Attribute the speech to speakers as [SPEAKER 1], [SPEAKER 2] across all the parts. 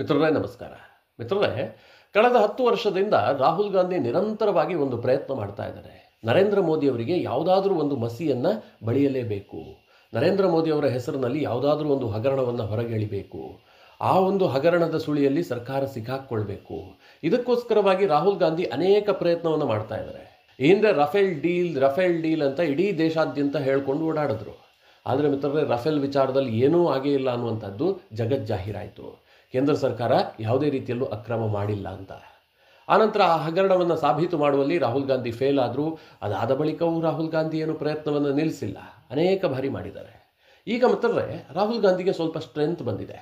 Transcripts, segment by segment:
[SPEAKER 1] ಮಿತ್ರರೇ ನಮಸ್ಕಾರ ಮಿತ್ರರೇ ಕಳೆದ ಹತ್ತು ವರ್ಷದಿಂದ ರಾಹುಲ್ ಗಾಂಧಿ ನಿರಂತರವಾಗಿ ಒಂದು ಪ್ರಯತ್ನ ಮಾಡ್ತಾ ಇದ್ದಾರೆ ನರೇಂದ್ರ ಮೋದಿಯವರಿಗೆ ಯಾವುದಾದ್ರೂ ಒಂದು ಮಸಿಯನ್ನು ಬಳಿಯಲೇಬೇಕು ನರೇಂದ್ರ ಮೋದಿಯವರ ಹೆಸರಿನಲ್ಲಿ ಯಾವುದಾದ್ರೂ ಒಂದು ಹಗರಣವನ್ನು ಹೊರಗೆಳಿಬೇಕು ಆ ಒಂದು ಹಗರಣದ ಸುಳಿಯಲ್ಲಿ ಸರ್ಕಾರ ಸಿಕ್ಕಾಕ್ಕೊಳ್ಬೇಕು ಇದಕ್ಕೋಸ್ಕರವಾಗಿ ರಾಹುಲ್ ಗಾಂಧಿ ಅನೇಕ ಪ್ರಯತ್ನವನ್ನು ಮಾಡ್ತಾ ಇದ್ದಾರೆ ಈ ಹಿಂದೆ ರಫೇಲ್ ಡೀಲ್ ರಫೇಲ್ ಡೀಲ್ ಅಂತ ಇಡೀ ದೇಶಾದ್ಯಂತ ಹೇಳ್ಕೊಂಡು ಓಡಾಡಿದ್ರು ಆದರೆ ಮಿತ್ರರೇ ರಫೇಲ್ ವಿಚಾರದಲ್ಲಿ ಏನೂ ಆಗೇ ಇಲ್ಲ ಅನ್ನುವಂಥದ್ದು ಜಗಜ್ಜಾಹೀರಾಯಿತು ಕೇಂದ್ರ ಸರ್ಕಾರ ಯಾವುದೇ ರೀತಿಯಲ್ಲೂ ಅಕ್ರಮ ಮಾಡಿಲ್ಲ ಅಂತ ಆನಂತರ ಆ ಹಗರಣವನ್ನು ಸಾಬೀತು ಮಾಡುವಲ್ಲಿ ರಾಹುಲ್ ಗಾಂಧಿ ಫೇಲ್ ಆದರೂ ಅದಾದ ಬಳಿಕವೂ ರಾಹುಲ್ ಗಾಂಧಿ ಏನು ಪ್ರಯತ್ನವನ್ನು ನಿಲ್ಲಿಸಿಲ್ಲ ಅನೇಕ ಬಾರಿ ಮಾಡಿದ್ದಾರೆ ಈಗ ಮಾತ್ರ ರಾಹುಲ್ ಗಾಂಧಿಗೆ ಸ್ವಲ್ಪ ಸ್ಟ್ರೆಂತ್ ಬಂದಿದೆ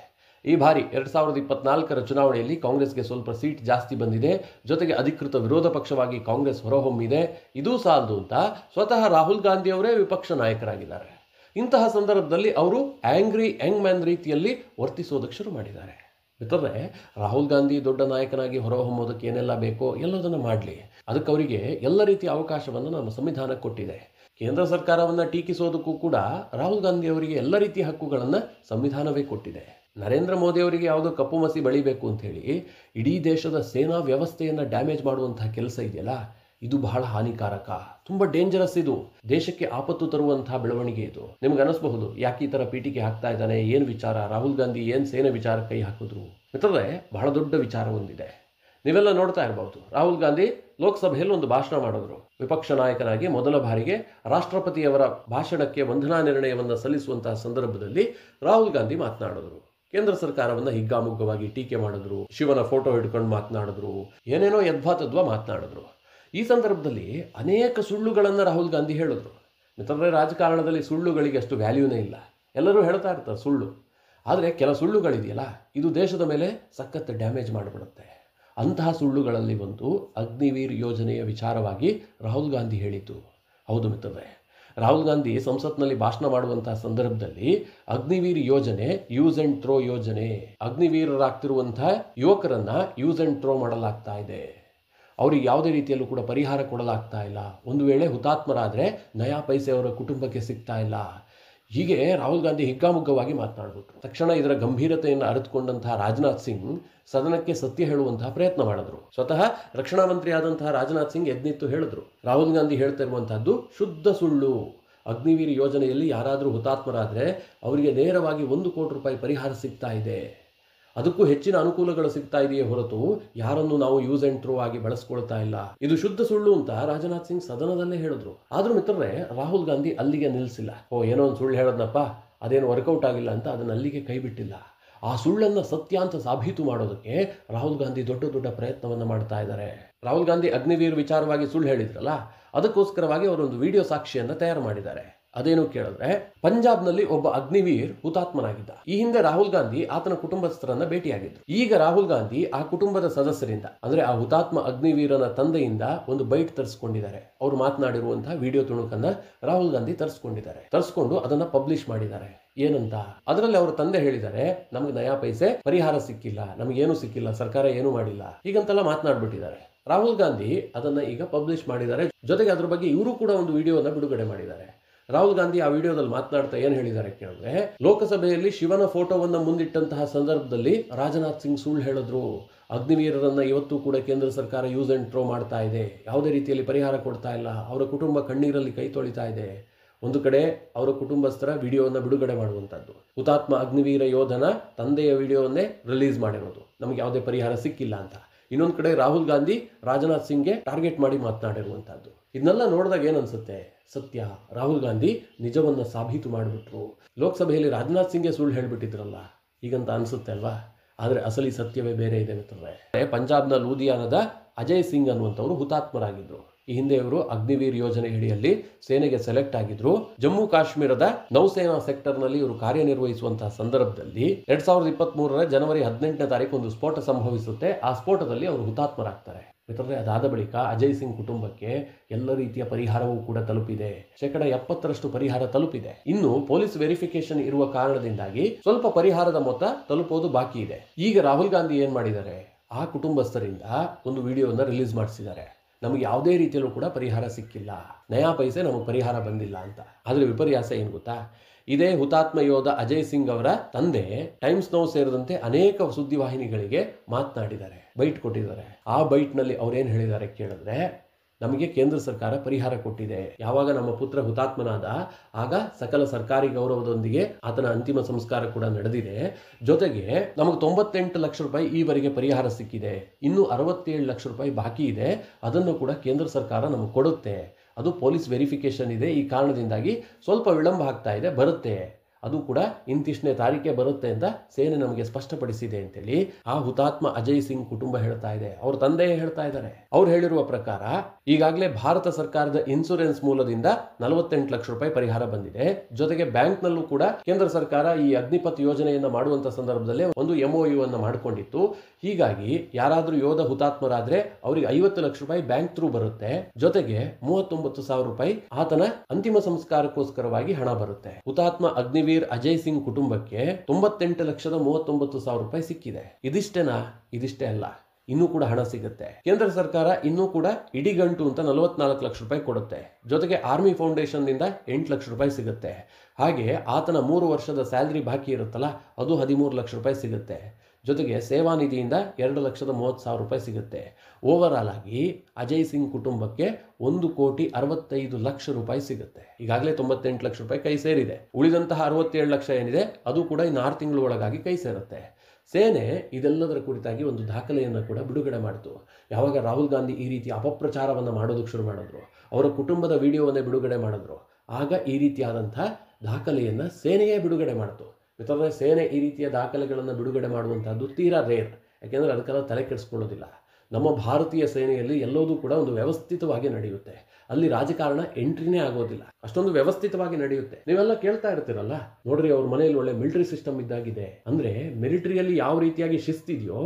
[SPEAKER 1] ಈ ಬಾರಿ ಎರಡು ಸಾವಿರದ ಇಪ್ಪತ್ನಾಲ್ಕರ ಚುನಾವಣೆಯಲ್ಲಿ ಕಾಂಗ್ರೆಸ್ಗೆ ಸ್ವಲ್ಪ ಸೀಟ್ ಜಾಸ್ತಿ ಬಂದಿದೆ ಜೊತೆಗೆ ಅಧಿಕೃತ ವಿರೋಧ ಪಕ್ಷವಾಗಿ ಕಾಂಗ್ರೆಸ್ ಹೊರಹೊಮ್ಮಿದೆ ಇದೂ ಸಾಲದು ಅಂತ ಸ್ವತಃ ರಾಹುಲ್ ಗಾಂಧಿಯವರೇ ವಿಪಕ್ಷ ನಾಯಕರಾಗಿದ್ದಾರೆ ಇಂತಹ ಸಂದರ್ಭದಲ್ಲಿ ಅವರು ಆ್ಯಂಗ್ರಿ ಯಂಗ್ ಮ್ಯಾನ್ ರೀತಿಯಲ್ಲಿ ವರ್ತಿಸೋದಕ್ಕೆ ಶುರು ಮಾಡಿದ್ದಾರೆ ಯಾಕಂದರೆ ರಾಹುಲ್ ಗಾಂಧಿ ದೊಡ್ಡ ನಾಯಕನಾಗಿ ಹೊರಹೊಮ್ಮೋದಕ್ಕೆ ಏನೆಲ್ಲ ಬೇಕೋ ಎಲ್ಲದನ್ನು ಮಾಡಲಿ ಅದಕ್ಕೆ ಅವರಿಗೆ ಎಲ್ಲ ರೀತಿಯ ಅವಕಾಶವನ್ನು ನಮ್ಮ ಸಂವಿಧಾನ ಕೊಟ್ಟಿದೆ ಕೇಂದ್ರ ಸರ್ಕಾರವನ್ನು ಟೀಕಿಸೋದಕ್ಕೂ ಕೂಡ ರಾಹುಲ್ ಗಾಂಧಿ ಅವರಿಗೆ ಎಲ್ಲ ರೀತಿಯ ಹಕ್ಕುಗಳನ್ನು ಸಂವಿಧಾನವೇ ಕೊಟ್ಟಿದೆ ನರೇಂದ್ರ ಮೋದಿ ಅವರಿಗೆ ಯಾವುದೋ ಕಪ್ಪು ಮಸಿ ಅಂತ ಹೇಳಿ ಇಡೀ ದೇಶದ ಸೇನಾ ವ್ಯವಸ್ಥೆಯನ್ನು ಡ್ಯಾಮೇಜ್ ಮಾಡುವಂತಹ ಕೆಲಸ ಇದೆಯಲ್ಲ ಇದು ಬಹಳ ಹಾನಿಕಾರಕ ತುಂಬಾ ಡೇಂಜರಸ್ ಇದು ದೇಶಕ್ಕೆ ಆಪತ್ತು ತರುವಂತಹ ಬೆಳವಣಿಗೆ ಇದು ನಿಮ್ಗೆ ಅನಿಸಬಹುದು ಯಾಕೆ ಈ ತರ ಪೀಟಿಕೆ ಹಾಕ್ತಾ ಇದ್ದಾನೆ ಏನ್ ವಿಚಾರ ರಾಹುಲ್ ಗಾಂಧಿ ಏನ್ ಸೇನೆ ವಿಚಾರ ಕೈ ಹಾಕಿದ್ರು ಮಿತ್ರರೇ ಬಹಳ ದೊಡ್ಡ ವಿಚಾರ ಒಂದಿದೆ ನೀವೆಲ್ಲ ನೋಡ್ತಾ ಇರಬಹುದು ರಾಹುಲ್ ಗಾಂಧಿ ಲೋಕಸಭೆಯಲ್ಲಿ ಒಂದು ಭಾಷಣ ಮಾಡಿದ್ರು ವಿಪಕ್ಷ ನಾಯಕನಾಗಿ ಮೊದಲ ಬಾರಿಗೆ ರಾಷ್ಟ್ರಪತಿಯವರ ಭಾಷಣಕ್ಕೆ ವಂದನಾ ನಿರ್ಣಯವನ್ನು ಸಲ್ಲಿಸುವಂತಹ ಸಂದರ್ಭದಲ್ಲಿ ರಾಹುಲ್ ಗಾಂಧಿ ಮಾತನಾಡಿದ್ರು ಕೇಂದ್ರ ಸರ್ಕಾರವನ್ನ ಹಿಗ್ಗಾಮುಗ್ಗವಾಗಿ ಟೀಕೆ ಮಾಡಿದ್ರು ಶಿವನ ಫೋಟೋ ಹಿಡ್ಕೊಂಡು ಮಾತನಾಡಿದ್ರು ಏನೇನೋ ತದ್ವಾ ಮಾತನಾಡಿದ್ರು ಈ ಸಂದರ್ಭದಲ್ಲಿ ಅನೇಕ ಸುಳ್ಳುಗಳನ್ನು ರಾಹುಲ್ ಗಾಂಧಿ ಹೇಳಿದ್ರು ಮಿತ್ರರೇ ರಾಜಕಾರಣದಲ್ಲಿ ಸುಳ್ಳುಗಳಿಗೆ ಅಷ್ಟು ವ್ಯಾಲ್ಯೂನೇ ಇಲ್ಲ ಎಲ್ಲರೂ ಹೇಳ್ತಾ ಇರ್ತಾರೆ ಸುಳ್ಳು ಆದರೆ ಕೆಲ ಸುಳ್ಳುಗಳಿದೆಯಲ್ಲ ಇದು ದೇಶದ ಮೇಲೆ ಸಖತ್ ಡ್ಯಾಮೇಜ್ ಮಾಡಿಬಿಡುತ್ತೆ ಅಂತಹ ಸುಳ್ಳುಗಳಲ್ಲಿ ಒಂದು ಅಗ್ನಿವೀರ್ ಯೋಜನೆಯ ವಿಚಾರವಾಗಿ ರಾಹುಲ್ ಗಾಂಧಿ ಹೇಳಿತು ಹೌದು ಮಿತ್ರರೇ ರಾಹುಲ್ ಗಾಂಧಿ ಸಂಸತ್ನಲ್ಲಿ ಭಾಷಣ ಮಾಡುವಂತಹ ಸಂದರ್ಭದಲ್ಲಿ ಅಗ್ನಿವೀರ್ ಯೋಜನೆ ಯೂಸ್ ಅಂಡ್ ಥ್ರೋ ಯೋಜನೆ ಅಗ್ನಿವೀರರಾಗ್ತಿರುವಂತಹ ಯುವಕರನ್ನ ಯೂಸ್ ಅಂಡ್ ಥ್ರೋ ಮಾಡಲಾಗ್ತಾ ಇದೆ ಅವರಿಗೆ ಯಾವುದೇ ರೀತಿಯಲ್ಲೂ ಕೂಡ ಪರಿಹಾರ ಕೊಡಲಾಗ್ತಾ ಇಲ್ಲ ಒಂದು ವೇಳೆ ಹುತಾತ್ಮರಾದರೆ ನಯಾ ಪೈಸೆ ಅವರ ಕುಟುಂಬಕ್ಕೆ ಸಿಗ್ತಾ ಇಲ್ಲ ಹೀಗೆ ರಾಹುಲ್ ಗಾಂಧಿ ಹಿಗ್ಗಾಮುಗ್ಗವಾಗಿ ಮಾತನಾಡ್ಬೋದು ತಕ್ಷಣ ಇದರ ಗಂಭೀರತೆಯನ್ನು ಅರಿತುಕೊಂಡಂತಹ ರಾಜನಾಥ್ ಸಿಂಗ್ ಸದನಕ್ಕೆ ಸತ್ಯ ಹೇಳುವಂತಹ ಪ್ರಯತ್ನ ಮಾಡಿದ್ರು ಸ್ವತಃ ರಕ್ಷಣಾ ಮಂತ್ರಿ ಆದಂತಹ ರಾಜನಾಥ್ ಸಿಂಗ್ ಎದ್ನಿತ್ತು ಹೇಳಿದ್ರು ರಾಹುಲ್ ಗಾಂಧಿ ಹೇಳ್ತಾ ಇರುವಂತಹದ್ದು ಶುದ್ಧ ಸುಳ್ಳು ಅಗ್ನಿವೀರ್ ಯೋಜನೆಯಲ್ಲಿ ಯಾರಾದರೂ ಹುತಾತ್ಮರಾದರೆ ಅವರಿಗೆ ನೇರವಾಗಿ ಒಂದು ಕೋಟಿ ರೂಪಾಯಿ ಪರಿಹಾರ ಸಿಗ್ತಾ ಇದೆ ಅದಕ್ಕೂ ಹೆಚ್ಚಿನ ಅನುಕೂಲಗಳು ಸಿಗ್ತಾ ಇದೆಯೇ ಹೊರತು ಯಾರನ್ನು ನಾವು ಯೂಸ್ ಅಂಡ್ ಥ್ರೋ ಆಗಿ ಬಳಸ್ಕೊಳ್ತಾ ಇಲ್ಲ ಇದು ಶುದ್ಧ ಸುಳ್ಳು ಅಂತ ರಾಜನಾಥ್ ಸಿಂಗ್ ಸದನದಲ್ಲೇ ಹೇಳಿದ್ರು ಆದ್ರೂ ಮಿತ್ರರೇ ರಾಹುಲ್ ಗಾಂಧಿ ಅಲ್ಲಿಗೆ ನಿಲ್ಲಿಸಿಲ್ಲ ಓ ಏನೋ ಒಂದು ಸುಳ್ಳು ಹೇಳೋದ್ನಪ್ಪ ಅದೇನು ವರ್ಕೌಟ್ ಆಗಿಲ್ಲ ಅಂತ ಅದನ್ನ ಅಲ್ಲಿಗೆ ಕೈ ಬಿಟ್ಟಿಲ್ಲ ಆ ಸುಳ್ಳನ್ನು ಸತ್ಯ ಅಂತ ಸಾಬೀತು ಮಾಡೋದಕ್ಕೆ ರಾಹುಲ್ ಗಾಂಧಿ ದೊಡ್ಡ ದೊಡ್ಡ ಪ್ರಯತ್ನವನ್ನು ಮಾಡ್ತಾ ಇದ್ದಾರೆ ರಾಹುಲ್ ಗಾಂಧಿ ಅಗ್ನಿವೀರ್ ವಿಚಾರವಾಗಿ ಸುಳ್ಳು ಹೇಳಿದ್ರಲ್ಲ ಅದಕ್ಕೋಸ್ಕರವಾಗಿ ಅವರೊಂದು ವಿಡಿಯೋ ಸಾಕ್ಷಿಯನ್ನು ತಯಾರು ಮಾಡಿದ್ದಾರೆ ಅದೇನು ಕೇಳಿದ್ರೆ ಪಂಜಾಬ್ನಲ್ಲಿ ಒಬ್ಬ ಅಗ್ನಿವೀರ್ ಹುತಾತ್ಮನಾಗಿದ್ದ ಈ ಹಿಂದೆ ರಾಹುಲ್ ಗಾಂಧಿ ಆತನ ಕುಟುಂಬಸ್ಥರನ್ನ ಭೇಟಿಯಾಗಿದ್ರು ಈಗ ರಾಹುಲ್ ಗಾಂಧಿ ಆ ಕುಟುಂಬದ ಸದಸ್ಯರಿಂದ ಅಂದ್ರೆ ಆ ಹುತಾತ್ಮ ಅಗ್ನಿವೀರನ ತಂದೆಯಿಂದ ಒಂದು ಬೈಟ್ ತರಿಸ್ಕೊಂಡಿದ್ದಾರೆ ಅವರು ಮಾತನಾಡಿರುವಂತಹ ವಿಡಿಯೋ ತುಣುಕನ್ನ ರಾಹುಲ್ ಗಾಂಧಿ ತರಿಸ್ಕೊಂಡಿದ್ದಾರೆ ತರಿಸ್ಕೊಂಡು ಅದನ್ನ ಪಬ್ಲಿಷ್ ಮಾಡಿದ್ದಾರೆ ಏನಂತ ಅದರಲ್ಲಿ ಅವರ ತಂದೆ ಹೇಳಿದ್ದಾರೆ ನಮ್ಗೆ ನಯಾ ಪೈಸೆ ಪರಿಹಾರ ಸಿಕ್ಕಿಲ್ಲ ನಮಗೇನು ಸಿಕ್ಕಿಲ್ಲ ಸರ್ಕಾರ ಏನು ಮಾಡಿಲ್ಲ ಹೀಗಂತೆಲ್ಲ ಮಾತನಾಡ್ಬಿಟ್ಟಿದ್ದಾರೆ ರಾಹುಲ್ ಗಾಂಧಿ ಅದನ್ನ ಈಗ ಪಬ್ಲಿಷ್ ಮಾಡಿದ್ದಾರೆ ಜೊತೆಗೆ ಅದ್ರ ಬಗ್ಗೆ ಇವರು ಕೂಡ ಒಂದು ವಿಡಿಯೋನ ಬಿಡುಗಡೆ ಮಾಡಿದ್ದಾರೆ ರಾಹುಲ್ ಗಾಂಧಿ ಆ ವಿಡಿಯೋದಲ್ಲಿ ಮಾತನಾಡ್ತಾ ಏನ್ ಹೇಳಿದ್ದಾರೆ ಕೇಳಿದ್ರೆ ಲೋಕಸಭೆಯಲ್ಲಿ ಶಿವನ ಫೋಟೋವನ್ನ ಮುಂದಿಟ್ಟಂತಹ ಸಂದರ್ಭದಲ್ಲಿ ರಾಜನಾಥ್ ಸಿಂಗ್ ಸುಳ್ಳು ಹೇಳಿದ್ರು ಅಗ್ನಿವೀರರನ್ನ ಇವತ್ತು ಕೂಡ ಕೇಂದ್ರ ಸರ್ಕಾರ ಯೂಸ್ ಅಂಡ್ ಥ್ರೋ ಮಾಡ್ತಾ ಇದೆ ಯಾವುದೇ ರೀತಿಯಲ್ಲಿ ಪರಿಹಾರ ಕೊಡ್ತಾ ಇಲ್ಲ ಅವರ ಕುಟುಂಬ ಕಣ್ಣೀರಲ್ಲಿ ಕೈ ತೊಳಿತಾ ಇದೆ ಒಂದು ಕಡೆ ಅವರ ಕುಟುಂಬಸ್ಥರ ವಿಡಿಯೋವನ್ನು ಬಿಡುಗಡೆ ಮಾಡುವಂಥದ್ದು ಹುತಾತ್ಮ ಅಗ್ನಿವೀರ ಯೋಧನ ತಂದೆಯ ವಿಡಿಯೋವನ್ನೇ ರಿಲೀಸ್ ಮಾಡಿರೋದು ನಮಗೆ ಯಾವುದೇ ಪರಿಹಾರ ಸಿಕ್ಕಿಲ್ಲ ಅಂತ ಇನ್ನೊಂದು ಕಡೆ ರಾಹುಲ್ ಗಾಂಧಿ ರಾಜನಾಥ್ ಸಿಂಗ್ಗೆ ಟಾರ್ಗೆಟ್ ಮಾಡಿ ಮಾತನಾಡಿರುವಂಥದ್ದು ಇದನ್ನೆಲ್ಲ ನೋಡಿದಾಗ ಏನನ್ಸುತ್ತೆ ಸತ್ಯ ರಾಹುಲ್ ಗಾಂಧಿ ನಿಜವನ್ನ ಸಾಬೀತು ಮಾಡಿಬಿಟ್ರು ಲೋಕಸಭೆಯಲ್ಲಿ ರಾಜನಾಥ್ ಸಿಂಗ್ಗೆ ಸುಳ್ಳು ಹೇಳಿಬಿಟ್ಟಿದ್ರಲ್ಲ ಈಗಂತ ಅನ್ಸುತ್ತೆ ಅಲ್ವಾ ಆದರೆ ಅಸಲಿ ಸತ್ಯವೇ ಬೇರೆ ಇದೆ ಮಿತ್ರರೇ ಪಂಜಾಬ್ನ ಲೂಧಿಯಾನದ ಅಜಯ್ ಸಿಂಗ್ ಅನ್ನುವಂಥವ್ರು ಹುತಾತ್ಮರಾಗಿದ್ರು ಈ ಹಿಂದೆ ಇವರು ಅಗ್ನಿವೀರ್ ಯೋಜನೆ ಅಡಿಯಲ್ಲಿ ಸೇನೆಗೆ ಸೆಲೆಕ್ಟ್ ಆಗಿದ್ರು ಜಮ್ಮು ಕಾಶ್ಮೀರದ ನೌಸೇನಾ ಸೆಕ್ಟರ್ ನಲ್ಲಿ ಇವರು ಕಾರ್ಯನಿರ್ವಹಿಸುವಂತಹ ಸಂದರ್ಭದಲ್ಲಿ ಎರಡ್ ಸಾವಿರದ ಇಪ್ಪತ್ತ್ ಮೂರರ ಜನವರಿ ಹದಿನೆಂಟನೇ ತಾರೀಕು ಒಂದು ಸ್ಫೋಟ ಸಂಭವಿಸುತ್ತೆ ಆ ಸ್ಫೋಟದಲ್ಲಿ ಅವರು ಹುತಾತ್ಮರಾಗ್ತಾರೆ ಮಿತ್ರರೇ ಅದಾದ ಬಳಿಕ ಅಜಯ್ ಸಿಂಗ್ ಕುಟುಂಬಕ್ಕೆ ಎಲ್ಲ ರೀತಿಯ ಪರಿಹಾರವೂ ಕೂಡ ತಲುಪಿದೆ ಶೇಕಡ ಎಪ್ಪತ್ತರಷ್ಟು ಪರಿಹಾರ ತಲುಪಿದೆ ಇನ್ನು ಪೊಲೀಸ್ ವೆರಿಫಿಕೇಶನ್ ಇರುವ ಕಾರಣದಿಂದಾಗಿ ಸ್ವಲ್ಪ ಪರಿಹಾರದ ಮೊತ್ತ ತಲುಪೋದು ಬಾಕಿ ಇದೆ ಈಗ ರಾಹುಲ್ ಗಾಂಧಿ ಏನ್ ಮಾಡಿದ್ದಾರೆ ಆ ಕುಟುಂಬಸ್ಥರಿಂದ ಒಂದು ವಿಡಿಯೋವನ್ನು ರಿಲೀಸ್ ಮಾಡಿಸಿದ್ದಾರೆ ನಮಗೆ ಯಾವುದೇ ರೀತಿಯಲ್ಲೂ ಕೂಡ ಪರಿಹಾರ ಸಿಕ್ಕಿಲ್ಲ ನಯಾ ಪೈಸೆ ನಮಗೆ ಪರಿಹಾರ ಬಂದಿಲ್ಲ ಅಂತ ಆದರೆ ವಿಪರ್ಯಾಸ ಏನು ಗೊತ್ತಾ ಇದೇ ಹುತಾತ್ಮ ಯೋಧ ಅಜಯ್ ಸಿಂಗ್ ಅವರ ತಂದೆ ಟೈಮ್ಸ್ ನೌ ಸೇರಿದಂತೆ ಅನೇಕ ಸುದ್ದಿವಾಹಿನಿಗಳಿಗೆ ಮಾತನಾಡಿದ್ದಾರೆ ಬೈಟ್ ಕೊಟ್ಟಿದ್ದಾರೆ ಆ ಬೈಟ್ನಲ್ಲಿ ಅವ್ರೇನು ಹೇಳಿದ್ದಾರೆ ಕೇಳಿದ್ರೆ ನಮಗೆ ಕೇಂದ್ರ ಸರ್ಕಾರ ಪರಿಹಾರ ಕೊಟ್ಟಿದೆ ಯಾವಾಗ ನಮ್ಮ ಪುತ್ರ ಹುತಾತ್ಮನಾದ ಆಗ ಸಕಲ ಸರ್ಕಾರಿ ಗೌರವದೊಂದಿಗೆ ಆತನ ಅಂತಿಮ ಸಂಸ್ಕಾರ ಕೂಡ ನಡೆದಿದೆ ಜೊತೆಗೆ ನಮಗೆ ತೊಂಬತ್ತೆಂಟು ಲಕ್ಷ ರೂಪಾಯಿ ಈವರೆಗೆ ಪರಿಹಾರ ಸಿಕ್ಕಿದೆ ಇನ್ನು ಅರವತ್ತೇಳು ಲಕ್ಷ ರೂಪಾಯಿ ಬಾಕಿ ಇದೆ ಅದನ್ನು ಕೂಡ ಕೇಂದ್ರ ಸರ್ಕಾರ ನಮಗೆ ಕೊಡುತ್ತೆ ಅದು ಪೊಲೀಸ್ ವೆರಿಫಿಕೇಶನ್ ಇದೆ ಈ ಕಾರಣದಿಂದಾಗಿ ಸ್ವಲ್ಪ ವಿಳಂಬ ಆಗ್ತಾ ಇದೆ ಬರುತ್ತೆ ಅದು ಕೂಡ ಇಂತಿಷ್ಟನೇ ತಾರೀಕೆ ಬರುತ್ತೆ ಅಂತ ಸೇನೆ ನಮಗೆ ಸ್ಪಷ್ಟಪಡಿಸಿದೆ ಅಂತೇಳಿ ಆ ಹುತಾತ್ಮ ಅಜಯ್ ಸಿಂಗ್ ಕುಟುಂಬ ಹೇಳ್ತಾ ಇದೆ ಅವ್ರ ತಂದೆಯೇ ಹೇಳ್ತಾ ಇದ್ದಾರೆ ಅವ್ರು ಹೇಳಿರುವ ಪ್ರಕಾರ ಈಗಾಗಲೇ ಭಾರತ ಸರ್ಕಾರದ ಇನ್ಸೂರೆನ್ಸ್ ಮೂಲದಿಂದ ನಲವತ್ತೆಂಟು ಲಕ್ಷ ರೂಪಾಯಿ ಪರಿಹಾರ ಬಂದಿದೆ ಜೊತೆಗೆ ಬ್ಯಾಂಕ್ ನಲ್ಲೂ ಕೂಡ ಕೇಂದ್ರ ಸರ್ಕಾರ ಈ ಅಗ್ನಿಪಥ್ ಯೋಜನೆಯನ್ನ ಮಾಡುವಂತ ಸಂದರ್ಭದಲ್ಲೇ ಒಂದು ಎಂಒಯು ಅನ್ನು ಮಾಡಿಕೊಂಡಿತ್ತು ಹೀಗಾಗಿ ಯಾರಾದರೂ ಯೋಧ ಹುತಾತ್ಮರಾದ್ರೆ ಅವರಿಗೆ ಐವತ್ತು ಲಕ್ಷ ರೂಪಾಯಿ ಬ್ಯಾಂಕ್ ಥ್ರೂ ಬರುತ್ತೆ ಜೊತೆಗೆ ಮೂವತ್ತೊಂಬತ್ತು ಸಾವಿರ ರೂಪಾಯಿ ಆತನ ಅಂತಿಮ ಸಂಸ್ಕಾರಕ್ಕೋಸ್ಕರವಾಗಿ ಹಣ ಬರುತ್ತೆ ಹುತಾತ್ಮ ಅಗ್ನಿವೀರ್ ಅಜಯ್ ಸಿಂಗ್ ಕುಟುಂಬಕ್ಕೆ ತೊಂಬತ್ತೆಂಟು ಲಕ್ಷದ ಮೂವತ್ತೊಂಬತ್ತು ಸಾವಿರ ರೂಪಾಯಿ ಸಿಕ್ಕಿದೆ ಇದಿಷ್ಟೇನಾ ಇದಿಷ್ಟೇ ಅಲ್ಲ ಇನ್ನೂ ಕೂಡ ಹಣ ಸಿಗುತ್ತೆ ಕೇಂದ್ರ ಸರ್ಕಾರ ಇನ್ನೂ ಕೂಡ ಇಡೀ ಗಂಟು ಅಂತ ನಲವತ್ನಾಲ್ಕು ಲಕ್ಷ ರೂಪಾಯಿ ಕೊಡುತ್ತೆ ಜೊತೆಗೆ ಆರ್ಮಿ ಫೌಂಡೇಶನ್ ನಿಂದ ಎಂಟು ಲಕ್ಷ ರೂಪಾಯಿ ಸಿಗುತ್ತೆ ಹಾಗೆ ಆತನ ಮೂರು ವರ್ಷದ ಸ್ಯಾಲರಿ ಬಾಕಿ ಇರುತ್ತಲ್ಲ ಅದು ಹದಿಮೂರು ಲಕ್ಷ ರೂಪಾಯಿ ಸಿಗುತ್ತೆ ಜೊತೆಗೆ ಸೇವಾ ನಿಧಿಯಿಂದ ಎರಡು ಲಕ್ಷದ ಮೂವತ್ತು ಸಾವಿರ ರೂಪಾಯಿ ಸಿಗುತ್ತೆ ಓವರಾಲ್ ಆಗಿ ಅಜಯ್ ಸಿಂಗ್ ಕುಟುಂಬಕ್ಕೆ ಒಂದು ಕೋಟಿ ಅರವತ್ತೈದು ಲಕ್ಷ ರೂಪಾಯಿ ಸಿಗುತ್ತೆ ಈಗಾಗಲೇ ತೊಂಬತ್ತೆಂಟು ಲಕ್ಷ ರೂಪಾಯಿ ಕೈ ಸೇರಿದೆ ಉಳಿದಂತಹ ಅರವತ್ತೇಳು ಲಕ್ಷ ಏನಿದೆ ಅದು ಕೂಡ ಇನ್ನು ಆರು ತಿಂಗಳು ಒಳಗಾಗಿ ಕೈ ಸೇರುತ್ತೆ ಸೇನೆ ಇದೆಲ್ಲದರ ಕುರಿತಾಗಿ ಒಂದು ದಾಖಲೆಯನ್ನು ಕೂಡ ಬಿಡುಗಡೆ ಮಾಡಿತು ಯಾವಾಗ ರಾಹುಲ್ ಗಾಂಧಿ ಈ ರೀತಿ ಅಪಪ್ರಚಾರವನ್ನು ಮಾಡೋದಕ್ಕೆ ಶುರು ಮಾಡಿದ್ರು ಅವರ ಕುಟುಂಬದ ವಿಡಿಯೋವನ್ನೇ ಬಿಡುಗಡೆ ಮಾಡಿದ್ರು ಆಗ ಈ ರೀತಿಯಾದಂಥ ದಾಖಲೆಯನ್ನು ಸೇನೆಯೇ ಬಿಡುಗಡೆ ಮಾಡಿತು ಅಥವಾ ಸೇನೆ ಈ ರೀತಿಯ ದಾಖಲೆಗಳನ್ನು ಬಿಡುಗಡೆ ಮಾಡುವಂಥದ್ದು ತೀರಾ ರೇರ್ ಯಾಕೆಂದರೆ ಅದಕ್ಕೆಲ್ಲ ತಲೆ ಕೆಡಿಸ್ಕೊಳ್ಳೋದಿಲ್ಲ ನಮ್ಮ ಭಾರತೀಯ ಸೇನೆಯಲ್ಲಿ ಎಲ್ಲೋದು ಕೂಡ ಒಂದು ವ್ಯವಸ್ಥಿತವಾಗಿ ನಡೆಯುತ್ತೆ ಅಲ್ಲಿ ರಾಜಕಾರಣ ಎಂಟ್ರಿನೇ ಆಗೋದಿಲ್ಲ ಅಷ್ಟೊಂದು ವ್ಯವಸ್ಥಿತವಾಗಿ ನಡೆಯುತ್ತೆ ನೀವೆಲ್ಲ ಕೇಳ್ತಾ ಇರ್ತೀರಲ್ಲ ನೋಡ್ರಿ ಅವ್ರ ಮನೆಯಲ್ಲಿ ಒಳ್ಳೆ ಮಿಲಿಟರಿ ಸಿಸ್ಟಮ್ ಇದ್ದಾಗಿದೆ ಅಂದ್ರೆ ಮಿಲಿಟರಿಯಲ್ಲಿ ಯಾವ ರೀತಿಯಾಗಿ ಶಿಸ್ತಿದೆಯೋ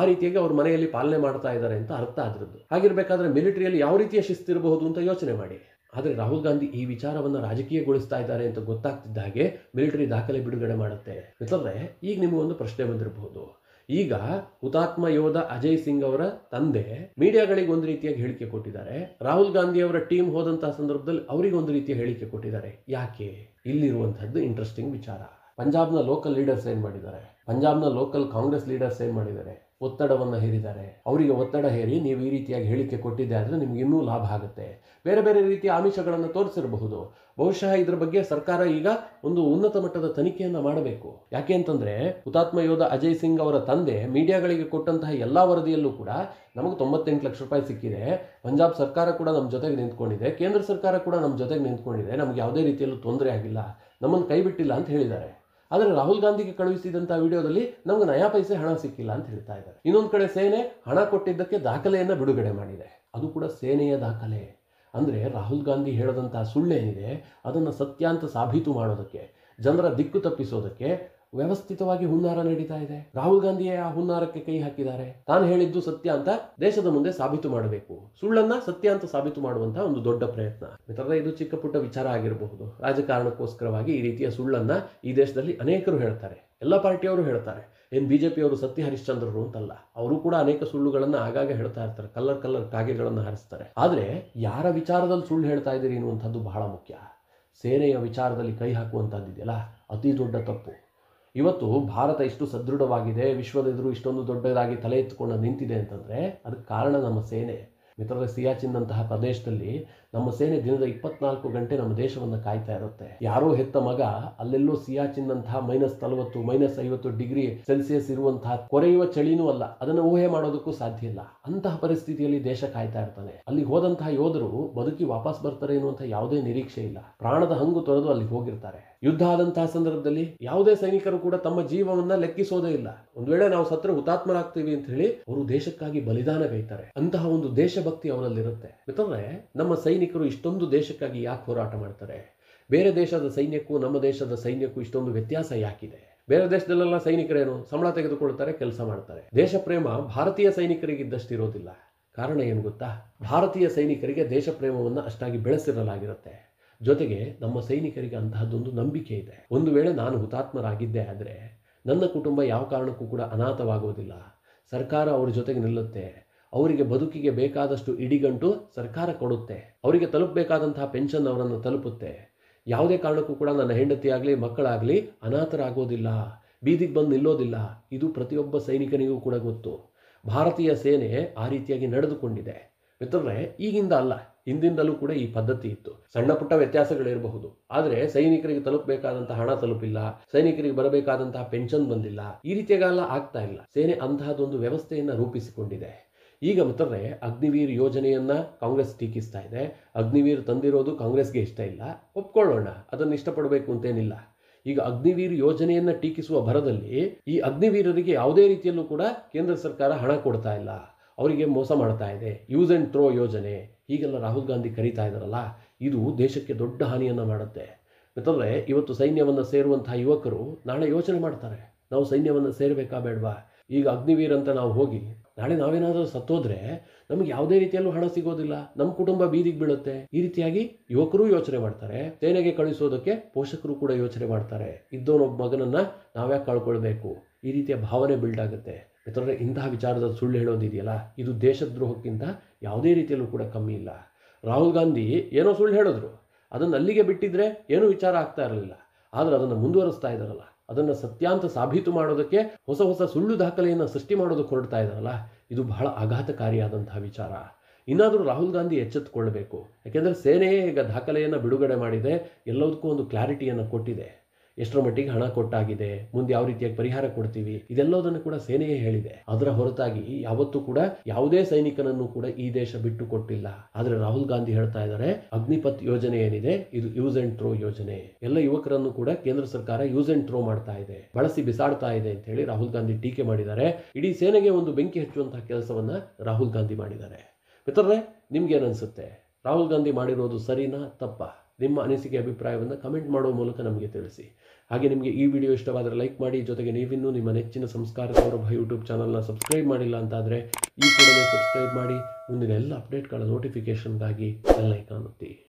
[SPEAKER 1] ಆ ರೀತಿಯಾಗಿ ಅವ್ರ ಮನೆಯಲ್ಲಿ ಪಾಲನೆ ಮಾಡ್ತಾ ಇದ್ದಾರೆ ಅಂತ ಅರ್ಥ ಆದ್ರದ್ದು ಹಾಗಿರ್ಬೇಕಾದ್ರೆ ಮಿಲಿಟರಿಯಲ್ಲಿ ಯಾವ ರೀತಿಯ ಶಿಸ್ತಿರಬಹುದು ಅಂತ ಯೋಚನೆ ಮಾಡಿ ಆದರೆ ರಾಹುಲ್ ಗಾಂಧಿ ಈ ವಿಚಾರವನ್ನು ರಾಜಕೀಯಗೊಳಿಸ್ತಾ ಇದ್ದಾರೆ ಅಂತ ಗೊತ್ತಾಗ್ತಿದ್ದ ಹಾಗೆ ಮಿಲಿಟರಿ ದಾಖಲೆ ಬಿಡುಗಡೆ ಮಾಡುತ್ತೆ ಯಾಕಂದರೆ ಈಗ ನಿಮಗೊಂದು ಪ್ರಶ್ನೆ ಬಂದಿರಬಹುದು ಈಗ ಹುತಾತ್ಮ ಯೋಧ ಅಜಯ್ ಸಿಂಗ್ ಅವರ ತಂದೆ ಮೀಡಿಯಾಗಳಿಗೆ ಒಂದು ರೀತಿಯಾಗಿ ಹೇಳಿಕೆ ಕೊಟ್ಟಿದ್ದಾರೆ ರಾಹುಲ್ ಗಾಂಧಿ ಅವರ ಟೀಮ್ ಹೋದಂತಹ ಸಂದರ್ಭದಲ್ಲಿ ಅವರಿಗೆ ಒಂದು ರೀತಿಯ ಹೇಳಿಕೆ ಕೊಟ್ಟಿದ್ದಾರೆ ಯಾಕೆ ಇಲ್ಲಿರುವಂತಹದ್ದು ಇಂಟ್ರೆಸ್ಟಿಂಗ್ ವಿಚಾರ ಪಂಜಾಬ್ನ ಲೋಕಲ್ ಲೀಡರ್ಸ್ ಏನು ಮಾಡಿದ್ದಾರೆ ಪಂಜಾಬ್ನ ಲೋಕಲ್ ಕಾಂಗ್ರೆಸ್ ಲೀಡರ್ಸ್ ಏನು ಮಾಡಿದ್ದಾರೆ ಒತ್ತಡವನ್ನು ಹೇರಿದ್ದಾರೆ ಅವರಿಗೆ ಒತ್ತಡ ಹೇರಿ ನೀವು ಈ ರೀತಿಯಾಗಿ ಹೇಳಿಕೆ ಕೊಟ್ಟಿದ್ದೆ ಆದರೆ ನಿಮ್ಗೆ ಇನ್ನೂ ಲಾಭ ಆಗುತ್ತೆ ಬೇರೆ ಬೇರೆ ರೀತಿಯ ಆಮಿಷಗಳನ್ನು ತೋರಿಸಿರಬಹುದು ಬಹುಶಃ ಇದರ ಬಗ್ಗೆ ಸರ್ಕಾರ ಈಗ ಒಂದು ಉನ್ನತ ಮಟ್ಟದ ತನಿಖೆಯನ್ನು ಮಾಡಬೇಕು ಯಾಕೆ ಅಂತಂದರೆ ಹುತಾತ್ಮ ಯೋಧ ಅಜಯ್ ಸಿಂಗ್ ಅವರ ತಂದೆ ಮೀಡಿಯಾಗಳಿಗೆ ಕೊಟ್ಟಂತಹ ಎಲ್ಲ ವರದಿಯಲ್ಲೂ ಕೂಡ ನಮಗೆ ತೊಂಬತ್ತೆಂಟು ಲಕ್ಷ ರೂಪಾಯಿ ಸಿಕ್ಕಿದೆ ಪಂಜಾಬ್ ಸರ್ಕಾರ ಕೂಡ ನಮ್ಮ ಜೊತೆಗೆ ನಿಂತ್ಕೊಂಡಿದೆ ಕೇಂದ್ರ ಸರ್ಕಾರ ಕೂಡ ನಮ್ಮ ಜೊತೆಗೆ ನಿಂತ್ಕೊಂಡಿದೆ ನಮ್ಗೆ ಯಾವುದೇ ರೀತಿಯಲ್ಲೂ ತೊಂದರೆ ಆಗಿಲ್ಲ ನಮ್ಮನ್ನು ಕೈ ಬಿಟ್ಟಿಲ್ಲ ಅಂತ ಹೇಳಿದ್ದಾರೆ ಆದರೆ ರಾಹುಲ್ ಗಾಂಧಿಗೆ ಕಳುಹಿಸಿದಂತಹ ವಿಡಿಯೋದಲ್ಲಿ ನಮ್ಗೆ ನಯಾ ಪೈಸೆ ಹಣ ಸಿಕ್ಕಿಲ್ಲ ಅಂತ ಹೇಳ್ತಾ ಇದ್ದಾರೆ ಇನ್ನೊಂದು ಕಡೆ ಸೇನೆ ಹಣ ಕೊಟ್ಟಿದ್ದಕ್ಕೆ ದಾಖಲೆಯನ್ನು ಬಿಡುಗಡೆ ಮಾಡಿದೆ ಅದು ಕೂಡ ಸೇನೆಯ ದಾಖಲೆ ಅಂದ್ರೆ ರಾಹುಲ್ ಗಾಂಧಿ ಹೇಳದಂತಹ ಸುಳ್ಳೇನಿದೆ ಅದನ್ನು ಸತ್ಯಾಂತ ಸಾಬೀತು ಮಾಡೋದಕ್ಕೆ ಜನರ ದಿಕ್ಕು ತಪ್ಪಿಸೋದಕ್ಕೆ ವ್ಯವಸ್ಥಿತವಾಗಿ ಹುನ್ನಾರ ನಡೀತಾ ಇದೆ ರಾಹುಲ್ ಗಾಂಧಿಯೇ ಆ ಹುನ್ನಾರಕ್ಕೆ ಕೈ ಹಾಕಿದ್ದಾರೆ ತಾನು ಹೇಳಿದ್ದು ಸತ್ಯ ಅಂತ ದೇಶದ ಮುಂದೆ ಸಾಬೀತು ಮಾಡಬೇಕು ಸುಳ್ಳನ್ನ ಸತ್ಯ ಅಂತ ಸಾಬೀತು ಮಾಡುವಂತಹ ಒಂದು ದೊಡ್ಡ ಪ್ರಯತ್ನ ಮಿತ್ರರೇ ಇದು ಚಿಕ್ಕ ಪುಟ್ಟ ವಿಚಾರ ಆಗಿರಬಹುದು ರಾಜಕಾರಣಕ್ಕೋಸ್ಕರವಾಗಿ ಈ ರೀತಿಯ ಸುಳ್ಳನ್ನ ಈ ದೇಶದಲ್ಲಿ ಅನೇಕರು ಹೇಳ್ತಾರೆ ಎಲ್ಲ ಪಾರ್ಟಿಯವರು ಹೇಳ್ತಾರೆ ಏನು ಬಿ ಜೆ ಪಿಯವರು ಸತ್ಯ ಹರಿಶ್ಚಂದ್ರರು ಅಂತಲ್ಲ ಅವರು ಕೂಡ ಅನೇಕ ಸುಳ್ಳುಗಳನ್ನು ಆಗಾಗ ಹೇಳ್ತಾ ಇರ್ತಾರೆ ಕಲರ್ ಕಲರ್ ಕಾಗೆಗಳನ್ನು ಹರಿಸ್ತಾರೆ ಆದರೆ ಯಾರ ವಿಚಾರದಲ್ಲಿ ಸುಳ್ಳು ಹೇಳ್ತಾ ಇದ್ದೀರಿ ಅನ್ನುವಂಥದ್ದು ಬಹಳ ಮುಖ್ಯ ಸೇನೆಯ ವಿಚಾರದಲ್ಲಿ ಕೈ ಹಾಕುವಂಥದ್ದಿದೆಯಲ್ಲ ಅತಿ ದೊಡ್ಡ ತಪ್ಪು ಇವತ್ತು ಭಾರತ ಇಷ್ಟು ಸದೃಢವಾಗಿದೆ ವಿಶ್ವದ ಎದುರು ಇಷ್ಟೊಂದು ದೊಡ್ಡದಾಗಿ ತಲೆ ಎತ್ಕೊಂಡು ನಿಂತಿದೆ ಅಂತಂದರೆ ಅದಕ್ಕೆ ಕಾರಣ ನಮ್ಮ ಸೇನೆ ಮಿತ್ರರ ಸಿಯಾಚಿನ್ನಂತಹ ಪ್ರದೇಶದಲ್ಲಿ ನಮ್ಮ ಸೇನೆ ದಿನದ ಇಪ್ಪತ್ನಾಲ್ಕು ಗಂಟೆ ನಮ್ಮ ದೇಶವನ್ನು ಕಾಯ್ತಾ ಇರುತ್ತೆ ಯಾರೋ ಹೆತ್ತ ಮಗ ಅಲ್ಲೆಲ್ಲೋ ಸಿಯಾಚಿನ್ನಂತಹ ಮೈನಸ್ ನಲವತ್ತು ಮೈನಸ್ ಐವತ್ತು ಡಿಗ್ರಿ ಸೆಲ್ಸಿಯಸ್ ಇರುವಂತಹ ಕೊರೆಯುವ ಚಳಿನೂ ಅಲ್ಲ ಅದನ್ನು ಊಹೆ ಮಾಡೋದಕ್ಕೂ ಸಾಧ್ಯ ಇಲ್ಲ ಅಂತಹ ಪರಿಸ್ಥಿತಿಯಲ್ಲಿ ದೇಶ ಕಾಯ್ತಾ ಇರ್ತಾನೆ ಅಲ್ಲಿ ಹೋದಂತಹ ಯೋಧರು ಬದುಕಿ ವಾಪಸ್ ಬರ್ತಾರೆ ಎನ್ನುವಂತಹ ಯಾವುದೇ ನಿರೀಕ್ಷೆ ಇಲ್ಲ ಪ್ರಾಣದ ಹಂಗು ತೊರೆದು ಅಲ್ಲಿ ಹೋಗಿರ್ತಾರೆ ಯುದ್ಧ ಆದಂತಹ ಸಂದರ್ಭದಲ್ಲಿ ಯಾವುದೇ ಸೈನಿಕರು ಕೂಡ ತಮ್ಮ ಜೀವವನ್ನ ಲೆಕ್ಕಿಸೋದೇ ಇಲ್ಲ ಒಂದು ವೇಳೆ ನಾವು ಸತ್ರ ಹುತಾತ್ಮರಾಗ್ತೀವಿ ಅಂತ ಹೇಳಿ ಅವರು ದೇಶಕ್ಕಾಗಿ ಬಲಿದಾನ ಬೇಯ್ತಾರೆ ಅಂತಹ ಒಂದು ದೇಶಭಕ್ತಿ ಅವರಲ್ಲಿರುತ್ತೆ ಯಾಕಂದ್ರೆ ನಮ್ಮ ಸೈನಿಕರು ಇಷ್ಟೊಂದು ದೇಶಕ್ಕಾಗಿ ಯಾಕೆ ಹೋರಾಟ ಮಾಡ್ತಾರೆ ಬೇರೆ ದೇಶದ ಸೈನ್ಯಕ್ಕೂ ನಮ್ಮ ದೇಶದ ಸೈನ್ಯಕ್ಕೂ ಇಷ್ಟೊಂದು ವ್ಯತ್ಯಾಸ ಯಾಕಿದೆ ಬೇರೆ ದೇಶದಲ್ಲೆಲ್ಲ ಸೈನಿಕರೇನು ಸಂಬಳ ತೆಗೆದುಕೊಳ್ತಾರೆ ಕೆಲಸ ಮಾಡ್ತಾರೆ ದೇಶ ಪ್ರೇಮ ಭಾರತೀಯ ಇದ್ದಷ್ಟು ಇರೋದಿಲ್ಲ ಕಾರಣ ಏನು ಗೊತ್ತಾ ಭಾರತೀಯ ಸೈನಿಕರಿಗೆ ದೇಶ ಪ್ರೇಮವನ್ನು ಅಷ್ಟಾಗಿ ಬೆಳೆಸಿರಲಾಗಿರುತ್ತೆ ಜೊತೆಗೆ ನಮ್ಮ ಸೈನಿಕರಿಗೆ ಅಂತಹದ್ದೊಂದು ನಂಬಿಕೆ ಇದೆ ಒಂದು ವೇಳೆ ನಾನು ಹುತಾತ್ಮರಾಗಿದ್ದೆ ಆದರೆ ನನ್ನ ಕುಟುಂಬ ಯಾವ ಕಾರಣಕ್ಕೂ ಕೂಡ ಅನಾಥವಾಗುವುದಿಲ್ಲ ಸರ್ಕಾರ ಅವರ ಜೊತೆಗೆ ನಿಲ್ಲುತ್ತೆ ಅವರಿಗೆ ಬದುಕಿಗೆ ಬೇಕಾದಷ್ಟು ಇಡಿಗಂಟು ಸರ್ಕಾರ ಕೊಡುತ್ತೆ ಅವರಿಗೆ ತಲುಪಬೇಕಾದಂತಹ ಪೆನ್ಷನ್ ಅವರನ್ನು ತಲುಪುತ್ತೆ ಯಾವುದೇ ಕಾರಣಕ್ಕೂ ಕೂಡ ನನ್ನ ಹೆಂಡತಿಯಾಗಲಿ ಮಕ್ಕಳಾಗಲಿ ಅನಾಥರಾಗೋದಿಲ್ಲ ಬೀದಿಗೆ ಬಂದು ನಿಲ್ಲೋದಿಲ್ಲ ಇದು ಪ್ರತಿಯೊಬ್ಬ ಸೈನಿಕನಿಗೂ ಕೂಡ ಗೊತ್ತು ಭಾರತೀಯ ಸೇನೆ ಆ ರೀತಿಯಾಗಿ ನಡೆದುಕೊಂಡಿದೆ ಮಿತ್ರರೇ ಈಗಿಂದ ಅಲ್ಲ ಹಿಂದಿಂದಲೂ ಕೂಡ ಈ ಪದ್ಧತಿ ಇತ್ತು ಸಣ್ಣ ಪುಟ್ಟ ವ್ಯತ್ಯಾಸಗಳಿರಬಹುದು ಆದರೆ ಸೈನಿಕರಿಗೆ ತಲುಪಬೇಕಾದಂತಹ ಹಣ ತಲುಪಿಲ್ಲ ಸೈನಿಕರಿಗೆ ಬರಬೇಕಾದಂತಹ ಪೆನ್ಷನ್ ಬಂದಿಲ್ಲ ಈ ರೀತಿಯಾಗಲ್ಲ ಆಗ್ತಾ ಇಲ್ಲ ಸೇನೆ ಅಂತಹದೊಂದು ವ್ಯವಸ್ಥೆಯನ್ನು ರೂಪಿಸಿಕೊಂಡಿದೆ ಈಗ ಮತ್ತೆ ಅಗ್ನಿವೀರ್ ಯೋಜನೆಯನ್ನ ಕಾಂಗ್ರೆಸ್ ಟೀಕಿಸ್ತಾ ಇದೆ ಅಗ್ನಿವೀರ್ ತಂದಿರೋದು ಕಾಂಗ್ರೆಸ್ಗೆ ಇಷ್ಟ ಇಲ್ಲ ಒಪ್ಕೊಳ್ಳೋಣ ಅದನ್ನು ಇಷ್ಟಪಡಬೇಕು ಅಂತೇನಿಲ್ಲ ಈಗ ಅಗ್ನಿವೀರ್ ಯೋಜನೆಯನ್ನ ಟೀಕಿಸುವ ಭರದಲ್ಲಿ ಈ ಅಗ್ನಿವೀರರಿಗೆ ಯಾವುದೇ ರೀತಿಯಲ್ಲೂ ಕೂಡ ಕೇಂದ್ರ ಸರ್ಕಾರ ಹಣ ಕೊಡ್ತಾ ಇಲ್ಲ ಅವರಿಗೆ ಮೋಸ ಮಾಡ್ತಾ ಇದೆ ಯೂಸ್ ಅಂಡ್ ಥ್ರೋ ಯೋಜನೆ ಈಗೆಲ್ಲ ರಾಹುಲ್ ಗಾಂಧಿ ಕರೀತಾ ಇದ್ದಾರಲ್ಲ ಇದು ದೇಶಕ್ಕೆ ದೊಡ್ಡ ಹಾನಿಯನ್ನು ಮಾಡುತ್ತೆ ಯಾಕಂದರೆ ಇವತ್ತು ಸೈನ್ಯವನ್ನು ಸೇರುವಂತಹ ಯುವಕರು ನಾಳೆ ಯೋಚನೆ ಮಾಡ್ತಾರೆ ನಾವು ಸೈನ್ಯವನ್ನು ಸೇರಬೇಕಾ ಬೇಡವಾ ಈಗ ಅಗ್ನಿವೀರ್ ಅಂತ ನಾವು ಹೋಗಿ ನಾಳೆ ನಾವೇನಾದರೂ ಸತ್ತೋದ್ರೆ ನಮಗೆ ಯಾವುದೇ ರೀತಿಯಲ್ಲೂ ಹಣ ಸಿಗೋದಿಲ್ಲ ನಮ್ಮ ಕುಟುಂಬ ಬೀದಿಗೆ ಬೀಳುತ್ತೆ ಈ ರೀತಿಯಾಗಿ ಯುವಕರು ಯೋಚನೆ ಮಾಡ್ತಾರೆ ಸೇನೆಗೆ ಕಳಿಸೋದಕ್ಕೆ ಪೋಷಕರು ಕೂಡ ಯೋಚನೆ ಮಾಡ್ತಾರೆ ಇದ್ದವನೊಬ್ಬ ಮಗನನ್ನು ನಾವ್ಯಾಕೆ ಕಳ್ಕೊಳ್ಬೇಕು ಈ ರೀತಿಯ ಭಾವನೆ ಬಿಲ್ಡ್ ಆಗುತ್ತೆ ಯಾಕಂದರೆ ಇಂತಹ ವಿಚಾರದ ಸುಳ್ಳು ಹೇಳೋದಿದೆಯಲ್ಲ ಇದು ದೇಶದ್ರೋಹಕ್ಕಿಂತ ಯಾವುದೇ ರೀತಿಯಲ್ಲೂ ಕೂಡ ಕಮ್ಮಿ ಇಲ್ಲ ರಾಹುಲ್ ಗಾಂಧಿ ಏನೋ ಸುಳ್ಳು ಹೇಳಿದ್ರು ಅದನ್ನು ಅಲ್ಲಿಗೆ ಬಿಟ್ಟಿದ್ರೆ ಏನೂ ವಿಚಾರ ಆಗ್ತಾ ಇರಲಿಲ್ಲ ಆದರೆ ಅದನ್ನು ಮುಂದುವರಿಸ್ತಾ ಇದ್ದಾರಲ್ಲ ಅದನ್ನು ಸತ್ಯಾಂತ ಸಾಬೀತು ಮಾಡೋದಕ್ಕೆ ಹೊಸ ಹೊಸ ಸುಳ್ಳು ದಾಖಲೆಯನ್ನು ಸೃಷ್ಟಿ ಮಾಡೋದು ಹೊರಡ್ತಾ ಇದ್ದಾರಲ್ಲ ಇದು ಬಹಳ ಆಘಾತಕಾರಿಯಾದಂತಹ ವಿಚಾರ ಇನ್ನಾದರೂ ರಾಹುಲ್ ಗಾಂಧಿ ಎಚ್ಚೆತ್ತುಕೊಳ್ಳಬೇಕು ಯಾಕೆಂದರೆ ಸೇನೆಯೇ ಈಗ ದಾಖಲೆಯನ್ನು ಬಿಡುಗಡೆ ಮಾಡಿದೆ ಎಲ್ಲದಕ್ಕೂ ಒಂದು ಕ್ಲಾರಿಟಿಯನ್ನು ಕೊಟ್ಟಿದೆ ಎಷ್ಟರ ಮಟ್ಟಿಗೆ ಹಣ ಕೊಟ್ಟಾಗಿದೆ ಮುಂದೆ ಯಾವ ರೀತಿಯಾಗಿ ಪರಿಹಾರ ಕೊಡ್ತೀವಿ ಇದೆಲ್ಲದನ್ನು ಕೂಡ ಸೇನೆಯೇ ಹೇಳಿದೆ ಅದರ ಹೊರತಾಗಿ ಯಾವತ್ತೂ ಕೂಡ ಯಾವುದೇ ಸೈನಿಕನನ್ನು ಕೂಡ ಈ ದೇಶ ಬಿಟ್ಟು ಕೊಟ್ಟಿಲ್ಲ ಆದರೆ ರಾಹುಲ್ ಗಾಂಧಿ ಹೇಳ್ತಾ ಇದ್ದಾರೆ ಅಗ್ನಿಪತ್ ಯೋಜನೆ ಏನಿದೆ ಇದು ಯೂಸ್ ಅಂಡ್ ಥ್ರೋ ಯೋಜನೆ ಎಲ್ಲ ಯುವಕರನ್ನು ಕೂಡ ಕೇಂದ್ರ ಸರ್ಕಾರ ಯೂಸ್ ಅಂಡ್ ಥ್ರೋ ಮಾಡ್ತಾ ಇದೆ ಬಳಸಿ ಬಿಸಾಡ್ತಾ ಇದೆ ಅಂತ ಹೇಳಿ ರಾಹುಲ್ ಗಾಂಧಿ ಟೀಕೆ ಮಾಡಿದ್ದಾರೆ ಇಡೀ ಸೇನೆಗೆ ಒಂದು ಬೆಂಕಿ ಹಚ್ಚುವಂತಹ ಕೆಲಸವನ್ನ ರಾಹುಲ್ ಗಾಂಧಿ ಮಾಡಿದ್ದಾರೆ ಮಿತ್ರರೇ ಏನ್ ಅನ್ಸುತ್ತೆ ರಾಹುಲ್ ಗಾಂಧಿ ಮಾಡಿರೋದು ಸರಿನಾ ತಪ್ಪ ನಿಮ್ಮ ಅನಿಸಿಕೆ ಅಭಿಪ್ರಾಯವನ್ನು ಕಮೆಂಟ್ ಮಾಡುವ ಮೂಲಕ ನಮಗೆ ತಿಳಿಸಿ ಹಾಗೆ ನಿಮಗೆ ಈ ವಿಡಿಯೋ ಇಷ್ಟವಾದರೆ ಲೈಕ್ ಮಾಡಿ ಜೊತೆಗೆ ನೀವಿನ್ನೂ ನಿಮ್ಮ ನೆಚ್ಚಿನ ಸಂಸ್ಕಾರ ಸೌರಭ ಯೂಟ್ಯೂಬ್ ಚಾನಲ್ನ ಸಬ್ಸ್ಕ್ರೈಬ್ ಮಾಡಿಲ್ಲ ಅಂತಾದರೆ ಈ ಕೂಡಲೇ ಸಬ್ಸ್ಕ್ರೈಬ್ ಮಾಡಿ ಮುಂದಿನ ಎಲ್ಲ ಅಪ್ಡೇಟ್ಗಳ ನೋಟಿಫಿಕೇಷನ್ಗಾಗಿ ಬೆಲ್ ಐಕಾನ್